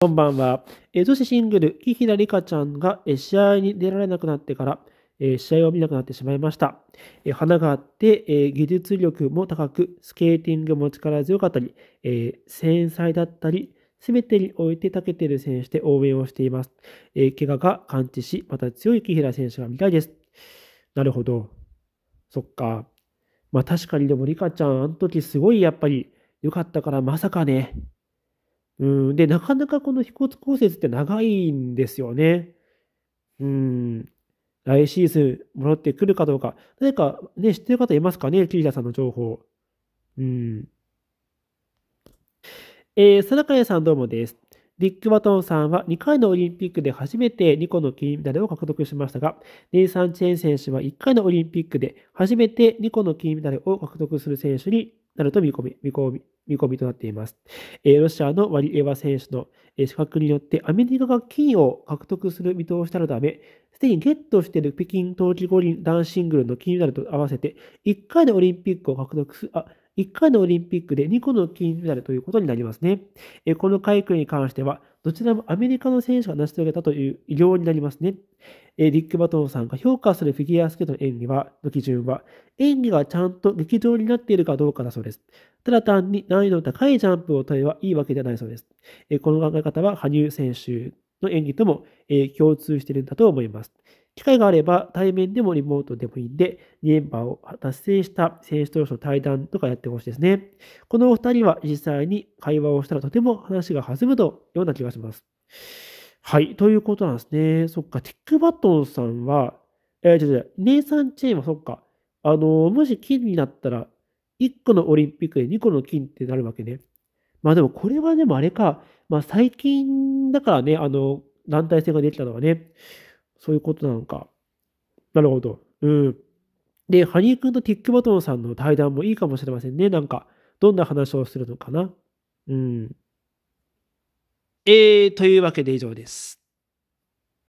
こんばんは。女子シングル、紀平梨花ちゃんが試合に出られなくなってから、試合を見なくなってしまいました。花があって、技術力も高く、スケーティングも力強かったり、繊細だったり、すべてにおいて長けている選手で応援をしています。怪我が完治し、また強い紀平選手が見たいです。なるほど。そっか。まあ確かにでも梨花ちゃん、あの時すごいやっぱり良かったから、まさかね。うん、で、なかなかこの飛骨骨折って長いんですよね。うん。来シーズン戻ってくるかどうか。何かね、知ってる方いますかね桐田さんの情報。うん。えー、サラカさんどうもです。ィック・バトンさんは2回のオリンピックで初めて2個の金メダルを獲得しましたが、ネイサン・チェン選手は1回のオリンピックで初めて2個の金メダルを獲得する選手になると見込み、見込み、見込みとなっています。えー、ロシアのワリエワ選手のえ資格によってアメリカが金を獲得する見通しなるため、すでにゲットしている北京冬季五輪男子シングルの金メダルと合わせて、1回のオリンピックを獲得す、あ、1回のオリンピックで2個の金メダルということになりますね。えこの快挙に関しては、どちらもアメリカの選手が成し遂げたという偉業になりますね。えディック・バトンさんが評価するフィギュアスケートの演技は、の基準は、演技がちゃんと劇場になっているかどうかだそうです。ただ単に難易度の高いジャンプを取ればいいわけではないそうです。えこの考え方は、羽生選手の演技とも、え共通しているんだと思います。機会があれば対面でもリモートでもいいんで、2連覇を達成した選手同士の対談とかやってほしいですね。このお二人は実際に会話をしたらとても話が弾むとような気がします。はい、ということなんですね。そっか、ティックバトンさんは、えー、ちょっと、姉さんチーンはそっか、あのー、もし金になったら、1個のオリンピックで2個の金ってなるわけね。まあでもこれはでもあれか、まあ最近だからね、あの、団体戦ができたのはね、そういうことなのか。なるほど。うん。で、羽生くんとティックバトンさんの対談もいいかもしれませんね。なんか、どんな話をするのかな。うん。えー、というわけで以上です。